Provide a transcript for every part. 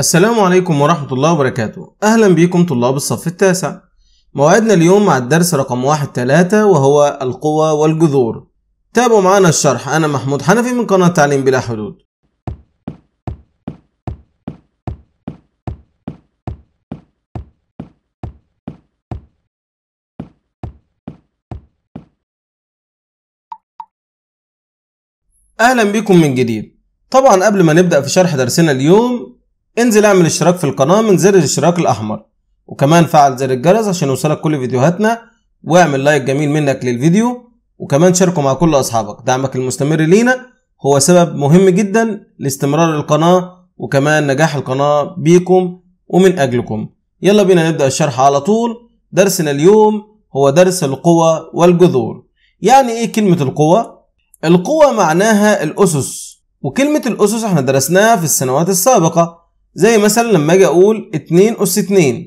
السلام عليكم ورحمة الله وبركاته أهلا بكم طلاب الصف التاسع موعدنا اليوم مع الدرس رقم واحد ثلاثة وهو القوى والجذور تابعوا معنا الشرح أنا محمود حنفي من قناة تعليم بلا حدود أهلا بكم من جديد طبعا قبل ما نبدأ في شرح درسنا اليوم انزل اعمل اشتراك في القناة من زر الاشتراك الأحمر وكمان فعل زر الجرس عشان يوصلك كل فيديوهاتنا واعمل لايك جميل منك للفيديو وكمان شاركه مع كل أصحابك دعمك المستمر لينا هو سبب مهم جدا لاستمرار القناة وكمان نجاح القناة بيكم ومن أجلكم يلا بينا نبدأ الشرح على طول درسنا اليوم هو درس القوى والجذور يعني ايه كلمة القوى؟ القوى معناها الأسس وكلمة الأسس احنا درسناها في السنوات السابقة زي مثلا لما اجي اقول 2 اس 2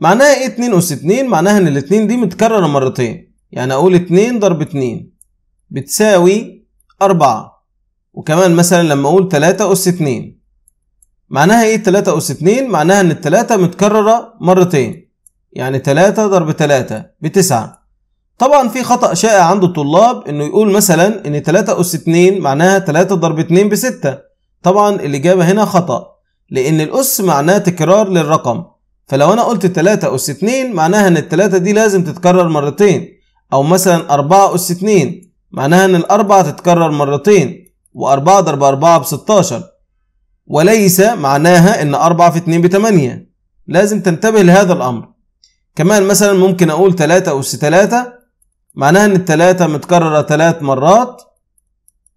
معناها ايه 2 اس 2 معناها ان الاثنين دي متكررة مرتين يعني اقول 2 ضرب 2 بتساوي 4 وكمان مثلا لما اقول 3 اس 2 معناها ايه 3 اس 2 معناها ان الثلاثه متكررة مرتين يعني 3 ضرب 3 بتسعة طبعا في خطأ شائع عند الطلاب انه يقول مثلا ان 3 اس 2 معناها 3 ضرب 2 بستة طبعا الإجابة هنا خطأ لأن الأس معناه تكرار للرقم فلو أنا قلت 3 أس 2 معناها إن التلاتة دي لازم تتكرر مرتين أو مثلا 4 أس 2 معناها إن الأربعة تتكرر مرتين وأربعة ضرب أربعة بستاشر وليس معناها إن أربعة في اتنين بتمانية لازم تنتبه لهذا الأمر كمان مثلا ممكن أقول تلاتة أس تلاتة معناها إن التلاتة متكررة تلات مرات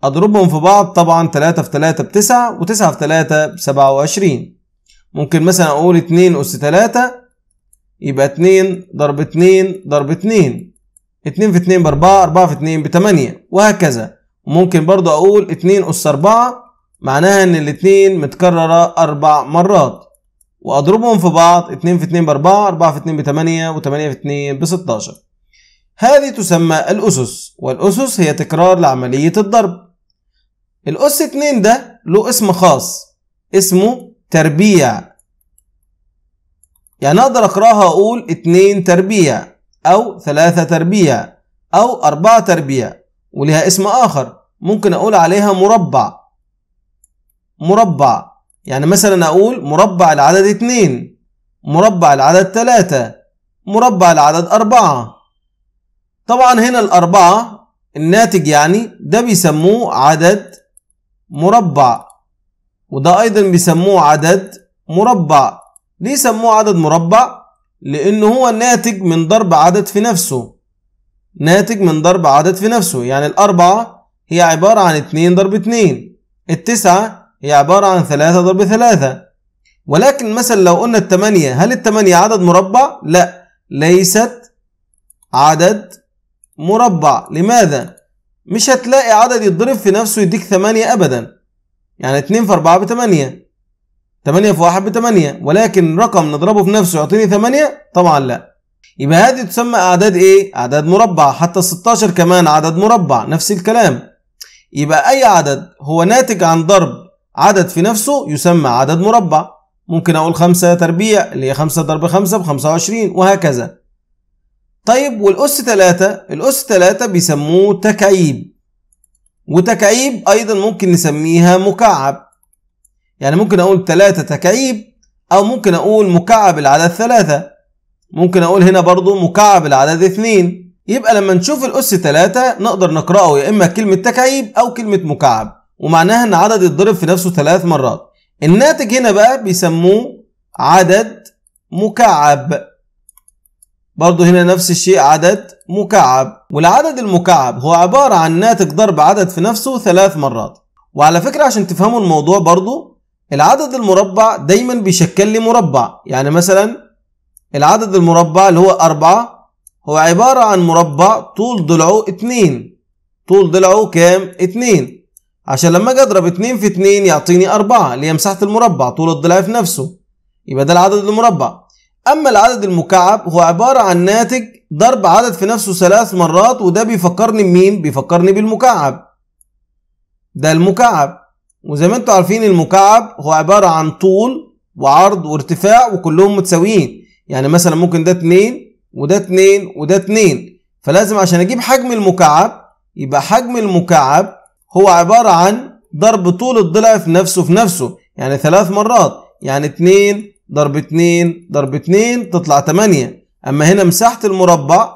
اضربهم في بعض طبعا 3 في 3 ب 9 و و9 في 3 ب 27 ممكن مثلا اقول 2 اس 3 يبقى 2 ضرب 2 ضرب 2 2 في 2 ب 4 4 في 2 ب 8 وهكذا وممكن برضه اقول 2 اس 4 معناها ان الاتنين متكررة 4 مرات واضربهم في بعض 2 في 2 ب 4 4 في 2 ب 8 و8 في 2 ب 16 هذه تسمى الاسس والاسس هي تكرار لعملية الضرب الأس 2 ده له اسم خاص اسمه تربيع يعني أقدر أقراها أقول 2 تربيع أو 3 تربيع أو 4 تربيع ولها اسم آخر ممكن أقول عليها مربع مربع يعني مثلا أقول مربع العدد 2 مربع العدد 3 مربع العدد 4 طبعا هنا الأربعة الناتج يعني ده بيسموه عدد مربع وده ايضا بيسموه عدد مربع ليه سموه عدد مربع لانه هو ناتج من ضرب عدد في نفسه ناتج من ضرب عدد في نفسه يعني الأربعة هي عبارة عن اتنين ضرب اتنين التسعة هي عبارة عن ثلاثة ضرب ثلاثة ولكن مثلا لو قلنا التمانية هل التمانية عدد مربع؟ لا ليست عدد مربع لماذا؟ مش هتلاقي عدد يتضرب في نفسه يديك 8 أبدا يعني 2 في 4 ب 8 8 في 1 ب 8 ولكن رقم نضربه في نفسه يعطيني 8 طبعا لا يبقى هذه تسمى أعداد إيه؟ أعداد مربع حتى 16 كمان عدد مربع نفس الكلام يبقى أي عدد هو ناتج عن ضرب عدد في نفسه يسمى عدد مربع ممكن أقول 5 تربيع اللي هي 5 ضرب 5 ب 25 وهكذا طيب والأس 3 الأس 3 بيسموه تكعيب وتكعيب أيضا ممكن نسميها مكعب يعني ممكن أقول 3 تكعيب أو ممكن أقول مكعب العدد 3 ممكن أقول هنا برضو مكعب العدد 2 يبقى لما نشوف الأس 3 نقدر نقرأه يا إما كلمة تكعيب أو كلمة مكعب ومعناها إن عدد يتضرب في نفسه ثلاث مرات الناتج هنا بقى بيسموه عدد مكعب برضه هنا نفس الشيء عدد مكعب والعدد المكعب هو عبارة عن ناتج ضرب عدد في نفسه ثلاث مرات وعلى فكرة عشان تفهموا الموضوع برضه العدد المربع دايما بيشكل لي مربع يعني مثلا العدد المربع اللي هو أربعة هو عبارة عن مربع طول ضلعه اتنين طول ضلعه كام؟ اتنين عشان لما اجي اضرب اتنين في اتنين يعطيني أربعة اللي هي مساحة المربع طول الضلع في نفسه يبقى ده العدد المربع أما العدد المكعب هو عبارة عن ناتج ضرب عدد في نفسه ثلاث مرات وده بيفكرني بمين؟ بيفكرني بالمكعب ده المكعب وزي ما انتوا عارفين المكعب هو عبارة عن طول وعرض وارتفاع وكلهم متساويين يعني مثلا ممكن ده 2 وده 2 وده 2 فلازم عشان اجيب حجم المكعب يبقى حجم المكعب هو عبارة عن ضرب طول الضلع في نفسه في نفسه يعني ثلاث مرات يعني 2 ضرب 2 ضرب 2 تطلع 8 اما هنا مساحه المربع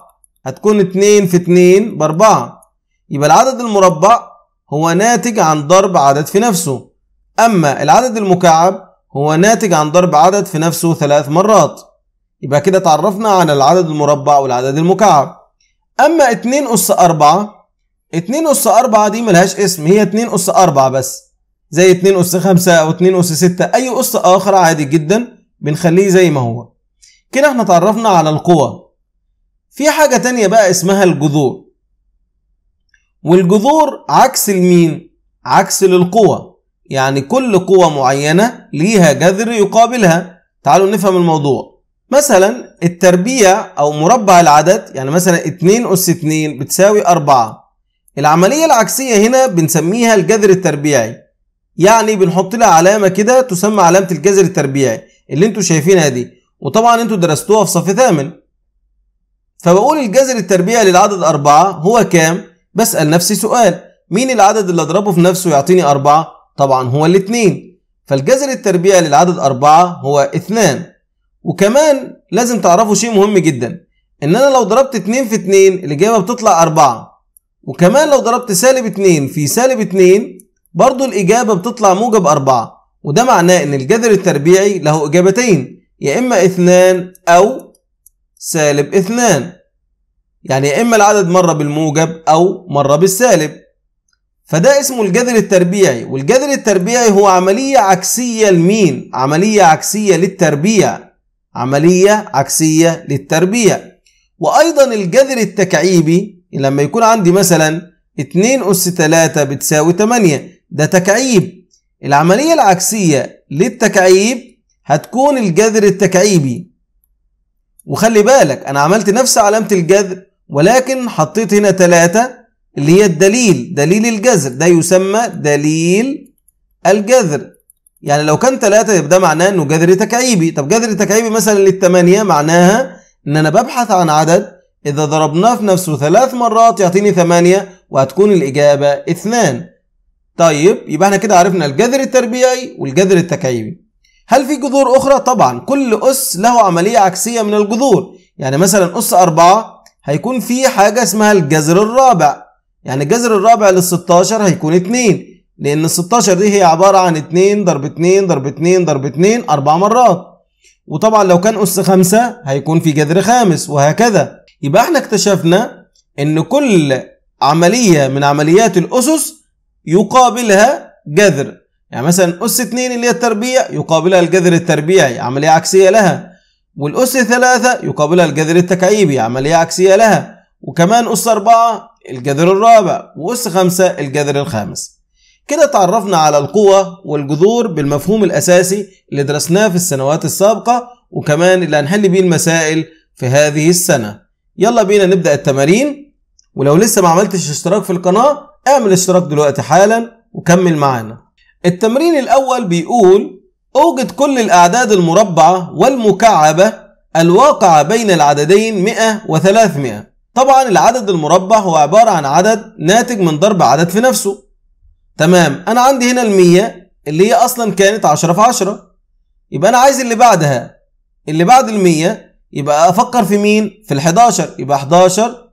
هتكون 2 في 2 ب 4 يبقى العدد المربع هو ناتج عن ضرب عدد في نفسه اما العدد المكعب هو ناتج عن ضرب عدد في نفسه ثلاث مرات يبقى كده تعرفنا على العدد المربع والعدد المكعب اما 2 اس 4 2 اس 4 دي ملهاش اسم هي 2 اس 4 بس زي 2 اس 5 او 2 اس 6 اي اس اخر عادي جدا بنخليه زي ما هو كده احنا تعرفنا على القوى في حاجة تانية بقى اسمها الجذور والجذور عكس المين عكس للقوى يعني كل قوة معينة ليها جذر يقابلها تعالوا نفهم الموضوع مثلا التربيع أو مربع العدد يعني مثلا 2 أس 2 بتساوي 4 العملية العكسية هنا بنسميها الجذر التربيعي يعني بنحط لها علامة كده تسمى علامة الجذر التربيعي اللي انتوا شايفينها دي وطبعا انتوا درستوها في صف ثامن فبقول الجذر التربيعي للعدد أربعة هو كام؟ بسأل نفسي سؤال مين العدد اللي أضربه في نفسه يعطيني أربعة؟ طبعا هو الاتنين فالجذر التربيعي للعدد أربعة هو اتنان وكمان لازم تعرفوا شيء مهم جدا إن أنا لو ضربت اتنين في اتنين الإجابة بتطلع أربعة وكمان لو ضربت سالب اتنين في سالب اتنين برضو الإجابة بتطلع موجب أربعة وده معناه ان الجذر التربيعي له اجابتين يا اما اثنان او سالب اثنان يعني يا اما العدد مرة بالموجب او مرة بالسالب فده اسمه الجذر التربيعي والجذر التربيعي هو عملية عكسية لمين؟ عملية عكسية للتربيع عملية عكسية للتربيع وأيضا الجذر التكعيبي لما يكون عندي مثلا 2 أس 3 بتساوي 8 ده تكعيب العملية العكسية للتكعيب هتكون الجذر التكعيبي وخلي بالك أنا عملت نفس علامة الجذر ولكن حطيت هنا ثلاثة اللي هي الدليل دليل الجذر ده يسمى دليل الجذر يعني لو كان ثلاثة يبقى ده معناه إنه جذر تكعيبي طب جذر تكعيبي مثلا للثمانية معناها إن أنا ببحث عن عدد إذا ضربناه في نفسه ثلاث مرات يعطيني ثمانية وهتكون الإجابة اثنان طيب يبقى احنا كده عرفنا الجذر التربيعي والجذر التكعيبي هل في جذور اخرى طبعا كل اس له عمليه عكسيه من الجذور يعني مثلا اس أربعة هيكون في حاجه اسمها الجذر الرابع يعني الجذر الرابع لل 16 هيكون 2 لان ال 16 دي هي عباره عن 2 ضرب 2 ضرب 2 ضرب 2 اربع مرات وطبعا لو كان اس 5 هيكون في جذر خامس وهكذا يبقى احنا اكتشفنا ان كل عمليه من عمليات الاسس يقابلها جذر يعني مثلا أس 2 اللي هي التربيع يقابلها الجذر التربيعي عملية عكسية لها والأس 3 يقابلها الجذر التكعيبي عملية عكسية لها وكمان أس 4 الجذر الرابع وأس 5 الجذر الخامس كده تعرفنا على القوى والجذور بالمفهوم الأساسي اللي درسناه في السنوات السابقة وكمان اللي هنحل بيه المسائل في هذه السنة يلا بينا نبدأ التمارين ولو لسه ما عملتش اشتراك في القناة اعمل اشتراك دلوقتي حالا وكمل معانا التمرين الأول بيقول أوجد كل الأعداد المربعة والمكعبة الواقعة بين العددين 100 و 300 طبعا العدد المربع هو عبارة عن عدد ناتج من ضرب عدد في نفسه تمام أنا عندي هنا المية اللي هي أصلا كانت 10 في 10 يبقى أنا عايز اللي بعدها اللي بعد المية يبقى أفكر في مين؟ في ال 11 يبقى 11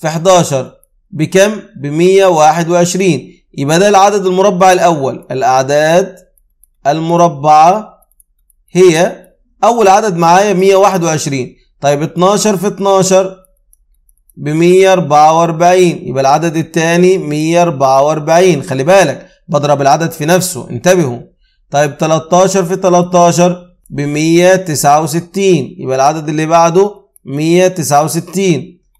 في 11 بكم؟ ب 121 يبقى ده العدد المربع الأول الأعداد المربعة هي أول عدد معايا 121 طيب 12 في 12 ب 144 يبقى العدد الثاني 144 خلي بالك بضرب العدد في نفسه انتبهوا طيب 13 في 13 ب 169 يبقى العدد اللي بعده 169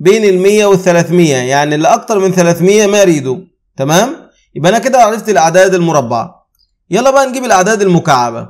بين ال 100 وال 300 يعني اللي اكتر من 300 ما يريده تمام يبقى انا كده عرفت الاعداد المربعه يلا بقى نجيب الاعداد المكعبه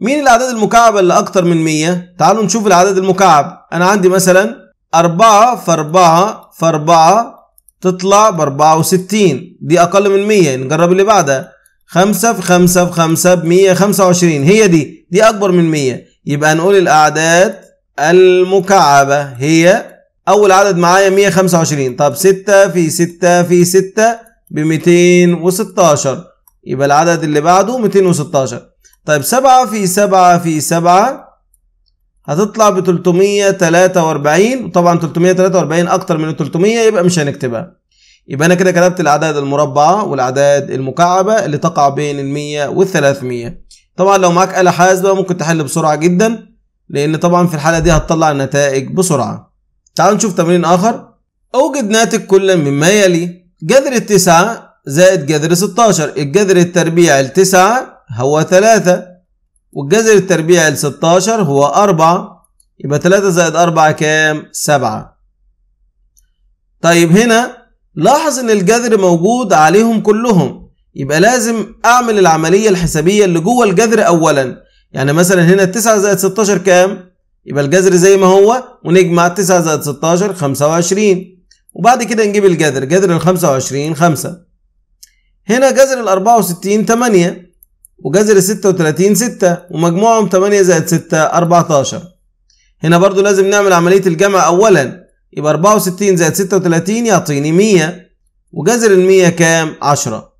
مين الاعداد المكعبه اللي اكتر من 100 تعالوا نشوف الاعداد المكعب انا عندي مثلا 4 في 4 في 4 تطلع ب 64 دي اقل من 100 نجرب اللي بعدها 5 في 5 في 5 ب 125 هي دي دي اكبر من 100 يبقى نقول الاعداد المكعبه هي اول عدد معايا 125 طب 6 في 6 في 6 ب 216 يبقى العدد اللي بعده 216 طيب 7 في 7 في 7 هتطلع ب 343 وطبعا 343 اكتر من 300 يبقى مش هنكتبها يبقى انا كده كتبت الاعداد المربعه والاعداد المكعبه اللي تقع بين ال 100 وال 300 طبعا لو معاك آلة حاسبة ممكن تحل بسرعة جدا لأن طبعا في الحالة دي هتطلع النتائج بسرعة تعالوا نشوف تمرين آخر أوجد ناتج كل مما يلي جذر التسعة زائد جذر 16 الجذر التربيع التسعة هو 3 والجذر التربيع ال 16 هو 4 يبقى 3 زائد 4 كام؟ 7 طيب هنا لاحظ ان الجذر موجود عليهم كلهم يبقى لازم اعمل العملية الحسابية اللي جوه الجذر اولا يعني مثلا هنا 9 زائد 16 كام؟ يبقى الجذر زي ما هو ونجمع 9 زائد 16 25 وبعد كده نجيب الجذر جذر ال 25 5 هنا جذر ال 64 8 وجذر ال 36 6 ومجموعهم 8 زائد 6 14 هنا برضو لازم نعمل عملية الجمع أولا يبقى 64 زائد 36 يعطيني 100 وجذر ال 100 كام؟ 10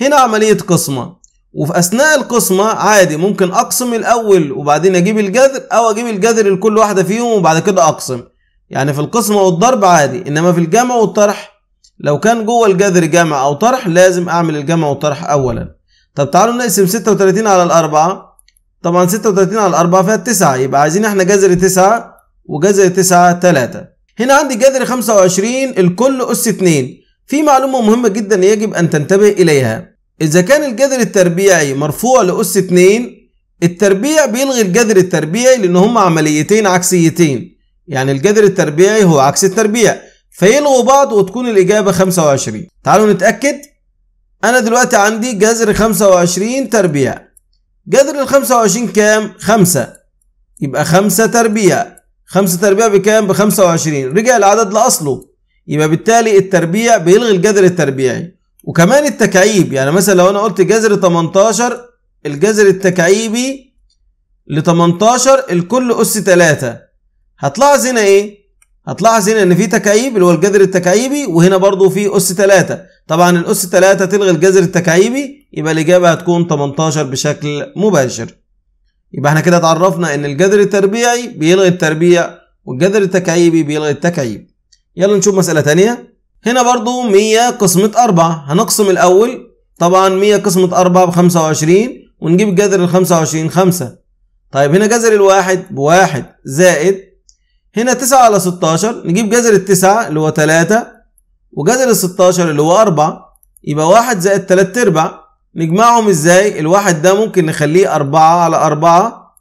هنا عملية قسمة وفي اثناء القسمه عادي ممكن اقسم الاول وبعدين اجيب الجذر او اجيب الجذر لكل واحده فيهم وبعد كده اقسم يعني في القسمه والضرب عادي انما في الجمع والطرح لو كان جوه الجذر جمع او طرح لازم اعمل الجمع والطرح اولا طب تعالوا نقسم 36 على الأربعة طبعا 36 على الأربعة فيها 9 يبقى عايزين احنا جذر 9 وجذر 9 3 هنا عندي جذر 25 الكل أس 2 في معلومة مهمة جدا يجب أن تنتبه إليها إذا كان الجذر التربيعي مرفوع لأس 2 التربيع بيلغي الجذر التربيعي لأن هما عمليتين عكسيتين يعني الجذر التربيعي هو عكس التربيع فيلغوا بعض وتكون الإجابة 25 تعالوا نتأكد أنا دلوقتي عندي جذر 25 تربيع جذر ال 25 كام؟ 5 يبقى 5 تربيع 5 تربيع بكام؟ ب 25 رجع العدد لأصله يبقى بالتالي التربيع بيلغي الجذر التربيعي وكمان التكعيب يعني مثلا لو انا قلت جذر 18 الجذر التكعيبي ل 18 الكل اس 3 هتلاحظ هنا ايه؟ هتلاحظ هنا ان في تكعيب اللي هو الجذر التكعيبي وهنا برضو في اس 3 طبعا الاس 3 تلغي الجذر التكعيبي يبقى الاجابه هتكون 18 بشكل مباشر يبقى احنا كده اتعرفنا ان الجذر التربيعي بيلغي التربيع والجذر التكعيبي بيلغي التكعيب يلا نشوف مساله ثانيه هنا برضو 100 قسمة 4 هنقسم الأول طبعا 100 قسمة 4 ب 25 ونجيب جذر ال 25 5 طيب هنا جذر الواحد بواحد زائد هنا 9 على 16 نجيب جذر التسعة اللي هو 3 وجذر ال 16 اللي هو 4 يبقى 1 زائد 3 أرباع نجمعهم ازاي؟ الواحد ده ممكن نخليه 4 على 4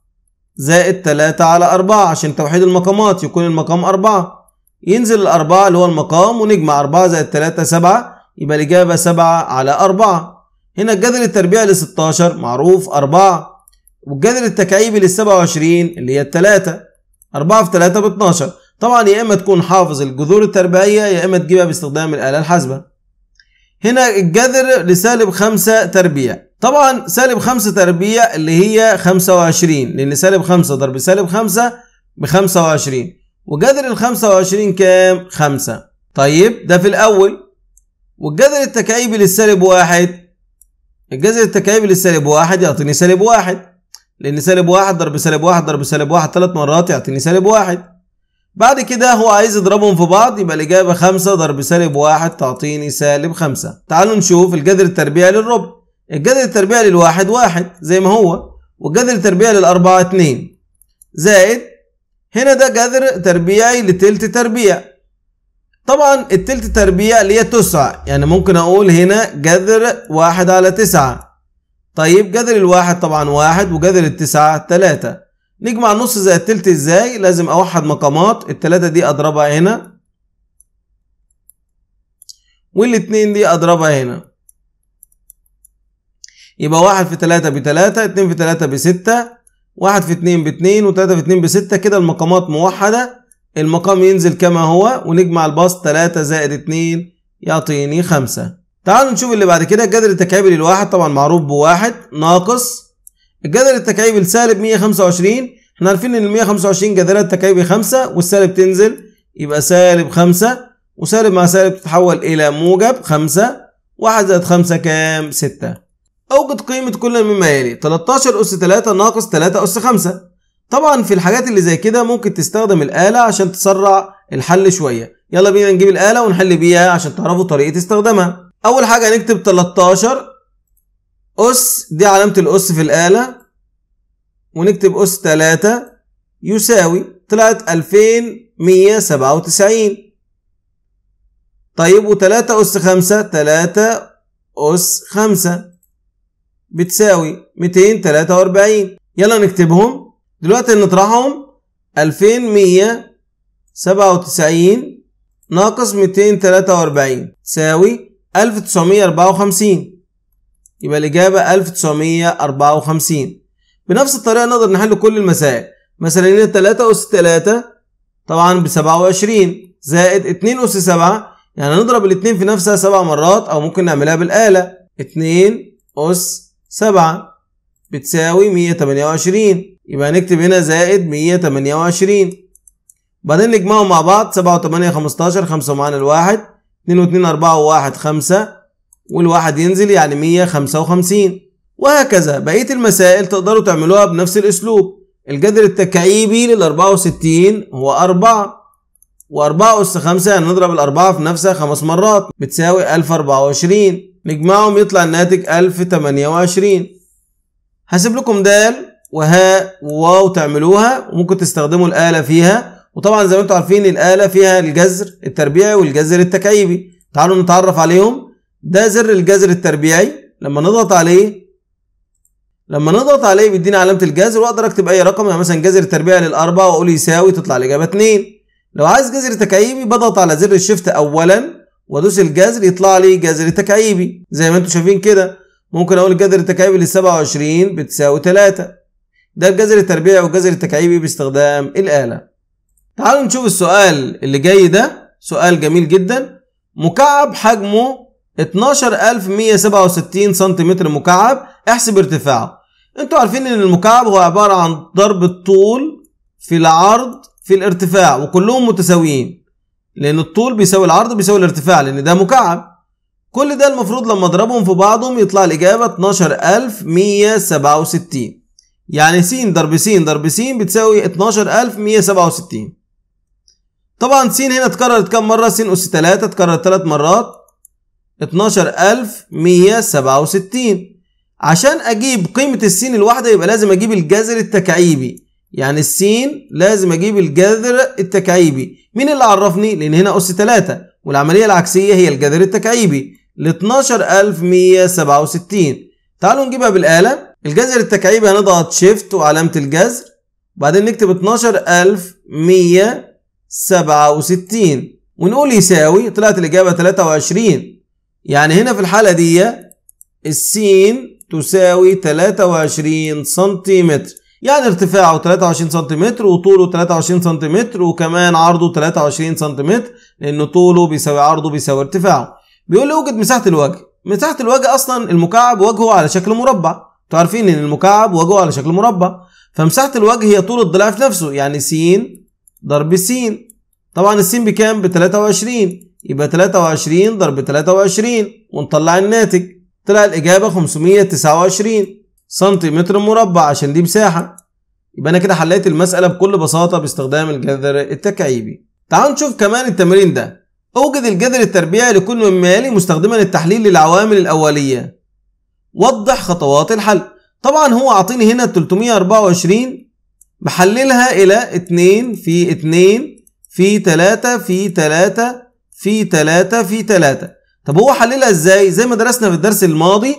زائد 3 على 4 عشان توحيد المقامات يكون المقام 4 ينزل الأربعة اللي هو المقام ونجمع أربعة زائد تلاتة سبعة يبقى الإجابة سبعة على أربعة هنا الجذر التربيعي لستاشر معروف أربعة والجذر التكعيبي للسبعة وعشرين اللي هي التلاتة أربعة في تلاتة باتناشر طبعا يا إما تكون حافظ الجذور التربيعية يا إما تجيبها باستخدام الآلة الحاسبة هنا الجذر لسالب خمسة تربيع طبعا سالب خمسة تربيع اللي هي خمسة وعشرين لأن سالب خمسة ضرب سالب خمسة بخمسة وعشرين وجذر ال 25 كام؟ 5 طيب ده في الأول والجذر التكعيبي للسالب واحد الجذر التكعيبي للسالب واحد يعطيني سالب واحد لأن سالب واحد ضرب سالب واحد ضرب سالب واحد ثلاث مرات يعطيني سالب واحد بعد كده هو عايز يضربهم في بعض يبقى الإجابة خمسة ضرب سالب واحد تعطيني سالب خمسة تعالوا نشوف الجذر التربيعي للربع الجذر التربيعي للواحد واحد زي ما هو والجذر التربيعي للأربعة اتنين زائد هنا ده جذر تربيعي لتلت تربيع طبعا التلت تربيع ليه تسعة يعني ممكن اقول هنا جذر واحد على تسعة طيب جذر الواحد طبعا واحد وجذر التسعة تلاتة نجمع نص زي التلت ازاي لازم اوحد مقامات التلاتة دي اضربها هنا والاتنين دي اضربها هنا يبقى واحد في تلاتة بتلاتة اتنين في تلاتة بستة واحد في اتنين باتنين وتلاتة في اتنين بستة كده المقامات موحدة المقام ينزل كما هو ونجمع البسط تلاتة زائد اتنين يعطيني خمسة تعالوا نشوف اللي بعد كده الجذر التكعيبي للواحد طبعا معروف بواحد ناقص الجذر التكعيبي لسالب 125 احنا عارفين ان خمسة 125 جذرها التكعيبي خمسة والسالب تنزل يبقى سالب خمسة وسالب مع سالب تتحول الى موجب خمسة واحد زائد خمسة كام ستة أوجد قيمة كل مما يلي 13 أس 3 ناقص 3 أس 5 طبعا في الحاجات اللي زي كده ممكن تستخدم الآلة عشان تسرع الحل شوية يلا بينا نجيب الآلة ونحل بيها عشان تعرفوا طريقة استخدامها أول حاجة نكتب 13 أس دي علامة الأس في الآلة ونكتب أس 3 يساوي طلعت 2197 طيب و3 أس 5 3 أس 5 بتساوي 243 يلا نكتبهم دلوقتي نطرحهم 2197 ناقص 243 تساوي 1954 يبقى الإجابة 1954 بنفس الطريقة نقدر نحل كل المسائل مثلا هنا 3 أس 3 طبعا ب 27 زائد 2 أس 7 يعني هنضرب الاثنين في نفسها سبع مرات أو ممكن نعملها بالآلة 2 أس سبعة بتساوي مية تمانية وعشرين يبقى نكتب هنا زائد مية تمانية وعشرين بعدين نجمعهم مع بعض سبعة وتمانية خمستاشر خمسة معانا الواحد اتنين واتنين أربعة وواحد خمسة والواحد ينزل يعني مية خمسة وخمسين وهكذا بقية المسائل تقدروا تعملوها بنفس الأسلوب الجذر التكعيبي للأربعة وستين هو أربعة وأربعة أس خمسة يعني نضرب الأربعة في نفسها خمس مرات بتساوي ألف أربعة وعشرين نجمعهم يطلع الناتج 1028 هسيب لكم دال وهاء وواو تعملوها وممكن تستخدموا الآلة فيها وطبعا زي ما انتم عارفين الآلة فيها الجذر التربيعي والجذر التكعيبي تعالوا نتعرف عليهم ده زر الجذر التربيعي لما نضغط عليه لما نضغط عليه بيديني علامة الجذر واقدر اكتب اي رقم يعني مثلا جذر تربيعي للاربعة واقول يساوي تطلع الاجابة 2 لو عايز جذر تكعيبي بضغط على زر الشيفت اولا وادوس الجذر يطلع لي جذر تكعيبي زي ما انتم شايفين كده ممكن اقول الجذر التكعيبي لل 27 بتساوي 3 ده الجذر التربيعي والجذر التكعيبي باستخدام الآلة تعالوا نشوف السؤال اللي جاي ده سؤال جميل جدا مكعب حجمه 12167 سنتيمتر مكعب احسب ارتفاعه انتوا عارفين ان المكعب هو عبارة عن ضرب الطول في العرض في الارتفاع وكلهم متساويين لان الطول بيساوي العرض بيساوي الارتفاع لان ده مكعب كل ده المفروض لما اضربهم في بعضهم يطلع الاجابه 12167 يعني س ضرب س ضرب س بتساوي 12167 طبعا س هنا اتكررت كام مره س اس 3 اتكررت 3 مرات 12167 عشان اجيب قيمه السين الواحده يبقى لازم اجيب الجذر التكعيبي يعني السين لازم اجيب الجذر التكعيبي مين اللي عرفني لان هنا اس 3 والعمليه العكسيه هي الجذر التكعيبي ل 12167 تعالوا نجيبها بالاله الجذر التكعيبي هنضغط شيفت وعلامه الجذر وبعدين نكتب 12167 ونقول يساوي طلعت الاجابه 23 يعني هنا في الحاله دي السين تساوي 23 سنتيمتر يعني ارتفاعه 23 سم وطوله 23 سم وكمان عرضه 23 سم لان طوله بيساوي عرضه بيساوي ارتفاعه بيقول لي اوجد مساحه الوجه مساحه الوجه اصلا المكعب وجهه على شكل مربع انتوا عارفين ان المكعب وجهه على شكل مربع فمساحه الوجه هي طول الضلع في نفسه يعني س ضرب س طبعا الس بكام ب 23 يبقى 23 ضرب 23 ونطلع الناتج طلع الاجابه 529 سنتيمتر مربع عشان دي مساحة يبقى أنا كده حليت المسألة بكل بساطة باستخدام الجذر التكعيبي تعالوا نشوف كمان التمرين ده أوجد الجذر التربيعي لكل مما يلي مستخدما التحليل للعوامل الأولية وضح خطوات الحل طبعا هو عاطيني هنا 324 بحللها إلى 2 في 2 في 3 في 3 في 3 في 3 طب هو حللها ازاي؟ زي ما درسنا في الدرس الماضي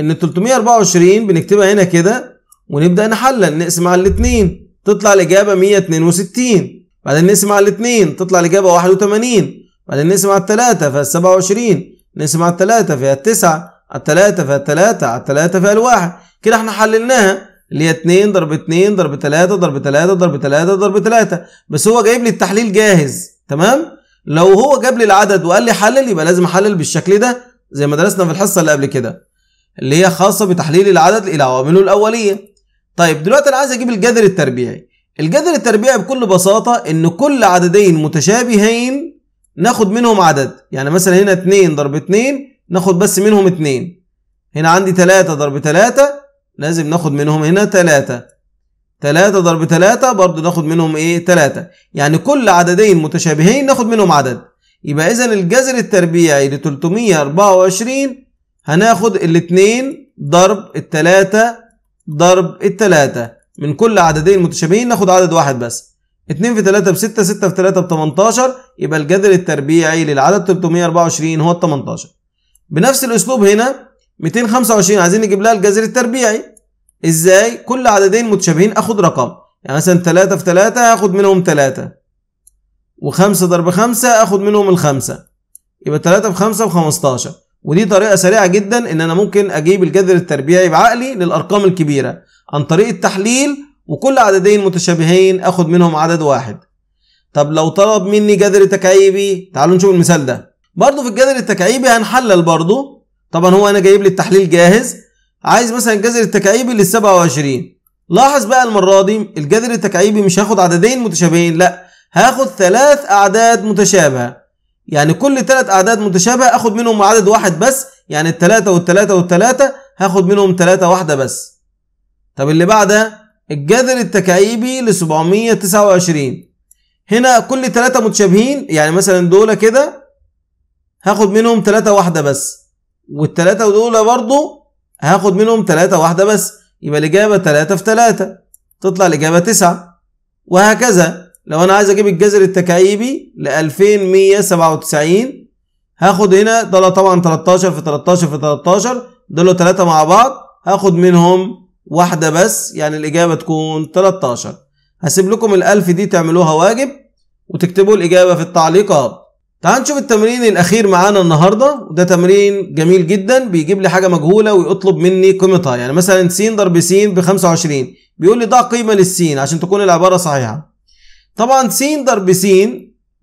ان ال 324 بنكتبها هنا كده ونبدا نحلل نقسم على الاثنين تطلع الاجابه 162 بعدين نقسم على الاثنين تطلع الاجابه 81 بعدين نقسم على الثلاثه فيها 27 نقسم على الثلاثه فيها 9 على الثلاثه فيها 3 على الثلاثه فيها الواحد كده احنا حللناها اللي هي 2 ضرب 2 ضرب 3 ضرب 3 ضرب 3 ضرب 3 بس هو جايب لي التحليل جاهز تمام لو هو جاب لي العدد وقال لي حلل يبقى لازم احلل بالشكل ده زي ما درسنا في الحصه اللي قبل كده اللي هي خاصه بتحليل العدد الى عوامله الاوليه طيب دلوقتي انا عايز اجيب الجذر التربيعي الجذر التربيعي بكل بساطه ان كل عددين متشابهين ناخد منهم عدد يعني مثلا هنا 2 ضرب 2 ناخد بس منهم 2 هنا عندي 3 ضرب 3 لازم ناخد منهم هنا 3 3 ضرب 3 برضه ناخد منهم ايه 3 يعني كل عددين متشابهين ناخد منهم عدد يبقى اذا الجذر التربيعي ل 324 هناخد الاتنين ضرب التلاتة ضرب التلاتة من كل عددين متشابهين ناخد عدد واحد بس اتنين في تلاتة بستة ستة في تلاتة بتمنتاشر يبقى الجذر التربيعي للعدد تلتمية اربعة وعشرين هو التمنتاشر بنفس الاسلوب هنا ميتين خمسة وعشرين عايزين نجيب لها الجذر التربيعي ازاي كل عددين متشابهين اخد رقم يعني مثلا تلاتة في تلاتة هاخد منهم تلاتة وخمسة ضرب خمسة اخد منهم الخمسة يبقى تلاتة في خمسة وخمستاشر ودي طريقه سريعه جدا ان انا ممكن اجيب الجذر التربيعي بعقلي للارقام الكبيره عن طريق التحليل وكل عددين متشابهين اخد منهم عدد واحد طب لو طلب مني جذر تكعيبي تعالوا نشوف المثال ده برضه في الجذر التكعيبي هنحلل برضه طبعا هو انا جايب لي التحليل جاهز عايز مثلا الجذر التكعيبي لل 27 لاحظ بقى المره دي الجذر التكعيبي مش هاخد عددين متشابهين لا هاخد ثلاث اعداد متشابهه يعني كل ثلاث اعداد متشابهه اخد منهم عدد واحد بس يعني التلاتة والتلاتة والتلاتة هاخد منهم تلاتة واحده بس طب اللي بعدها الجذر التكعيبي ل 729 هنا كل تلاتة متشابهين يعني مثلا دول كده هاخد منهم تلاتة واحده بس والتلاتة دول برضو هاخد منهم تلاتة واحده بس يبقى الاجابه تلاتة في تلاتة تطلع الاجابه تسعه وهكذا لو انا عايز اجيب الجذر التكعيبي ل 2197 هاخد هنا ده طبعا 13 في 13 في 13 دول ثلاثة مع بعض هاخد منهم واحدة بس يعني الإجابة تكون 13 هسيب لكم الألف دي تعملوها واجب وتكتبوا الإجابة في التعليقات تعال نشوف التمرين الأخير معانا النهاردة وده تمرين جميل جدا بيجيب لي حاجة مجهولة ويطلب مني قيمتها يعني مثلا س ضرب س ب 25 بيقول لي ضع قيمة للسين عشان تكون العبارة صحيحة طبعا س ضرب س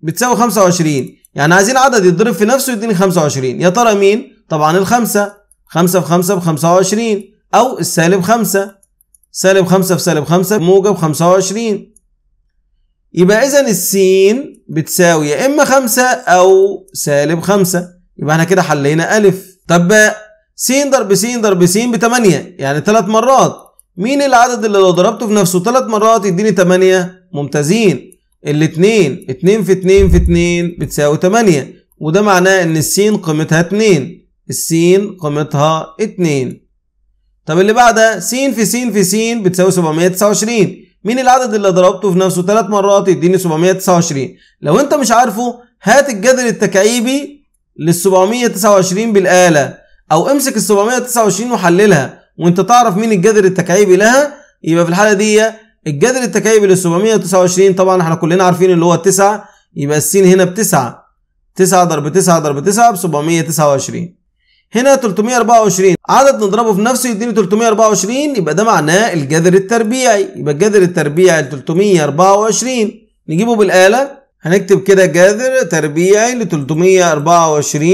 بتساوي 25 يعني عايزين عدد يتضرب في نفسه يديني 25 يا ترى مين؟ طبعا الخمسة 5 في 5 ب 25 أو السالب 5 سالب 5 في سالب 5 موجب 25 يبقى إذا السين بتساوي يا إما 5 أو سالب 5 يبقى احنا كده حلينا أ طب س ضرب س ضرب س ب 8 يعني ثلاث مرات مين العدد اللي لو ضربته في نفسه ثلاث مرات يديني 8 ممتازين الاتنين اتنين في اتنين في اتنين بتساوي 8 وده معناه ان السين قيمتها 2 السين قيمتها 2 طب اللي بعدها س في س في س بتساوي 729 مين العدد اللي ضربته في نفسه ثلاث مرات يديني 729 لو انت مش عارفه هات الجذر التكعيبي لل 729 بالآلة او امسك ال 729 وحللها وانت تعرف مين الجذر التكعيبي لها يبقى في الحاله دي الجذر التكعيبي لل 729 طبعا احنا كلنا عارفين اللي هو 9 يبقى السين هنا ب 9 9 ضرب 9 ضرب 9 ب 729 هنا 324 عدد نضربه في نفسه يديني 324 يبقى ده معناه الجذر التربيعي يبقى الجذر التربيعي ل 324 نجيبه بالآلة هنكتب كده جذر تربيعي ل 324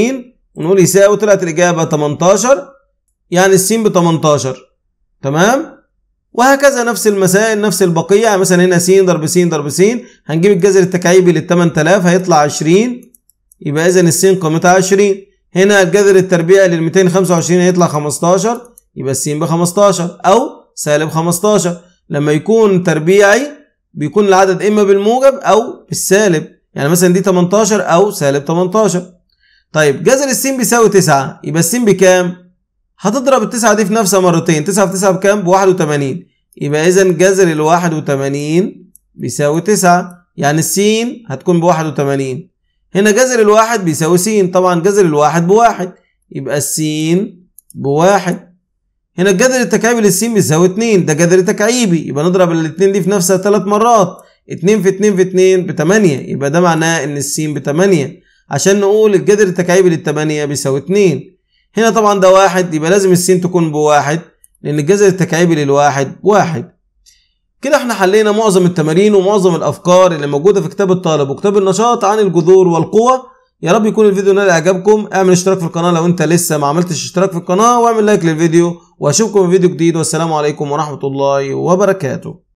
ونقول يساوي طلعت الإجابة 18 يعني السين ب 18 تمام وهكذا نفس المسائل نفس البقيه يعني مثلا هنا س ضرب س ضرب س هنجيب الجذر التكعيبي لل 8000 هيطلع 20 يبقى اذا الس قيمتها 20 هنا الجذر التربيعي لل 225 هيطلع 15 يبقى الس ب 15 او سالب 15 لما يكون تربيعي بيكون العدد اما بالموجب او بالسالب يعني مثلا دي 18 او سالب 18 طيب جذر السين بيساوي 9 يبقى السين بكام؟ هتضرب التسعة دي في نفسها مرتين تسعة في تسعة بكام بواحد وتمانين يبقى إذا جذر الواحد وتمانين بيساوي تسعة يعني السين هتكون بواحد وتمانين هنا جذر الواحد بيساوي سين طبعا جذر الواحد بواحد يبقى السين بواحد هنا الجذر التكعيبي للسين بيساوي اتنين ده جذر تكعيبي يبقى نضرب الاتنين دي في نفسها تلات مرات اتنين في اتنين في اتنين بتمانية يبقى ده معناه إن السين بتمانية عشان نقول الجذر التكعيبي للتمانية بيساوي اتنين هنا طبعا ده واحد يبقى لازم السين تكون بواحد لأن الجذر التكعيبي للواحد واحد كده احنا حلينا معظم التمارين ومعظم الأفكار اللي موجودة في كتاب الطالب وكتاب النشاط عن الجذور والقوى يا رب يكون الفيديو نال إعجابكم اعمل اشتراك في القناة لو أنت لسه ما عملتش اشتراك في القناة واعمل لايك للفيديو وأشوفكم في فيديو جديد والسلام عليكم ورحمة الله وبركاته